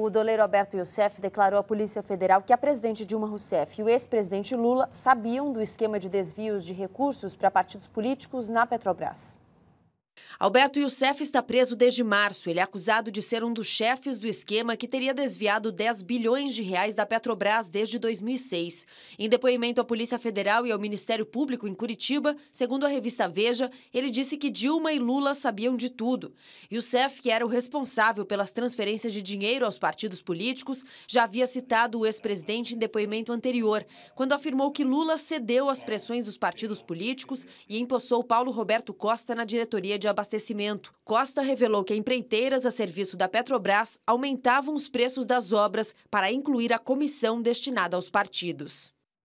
O doleiro Alberto Youssef declarou à Polícia Federal que a presidente Dilma Rousseff e o ex-presidente Lula sabiam do esquema de desvios de recursos para partidos políticos na Petrobras. Alberto Youssef está preso desde março. Ele é acusado de ser um dos chefes do esquema que teria desviado 10 bilhões de reais da Petrobras desde 2006. Em depoimento à Polícia Federal e ao Ministério Público em Curitiba, segundo a revista Veja, ele disse que Dilma e Lula sabiam de tudo. Youssef, que era o responsável pelas transferências de dinheiro aos partidos políticos, já havia citado o ex-presidente em depoimento anterior, quando afirmou que Lula cedeu às pressões dos partidos políticos e empossou Paulo Roberto Costa na diretoria de abastecimento abastecimento. Costa revelou que empreiteiras a serviço da Petrobras aumentavam os preços das obras para incluir a comissão destinada aos partidos.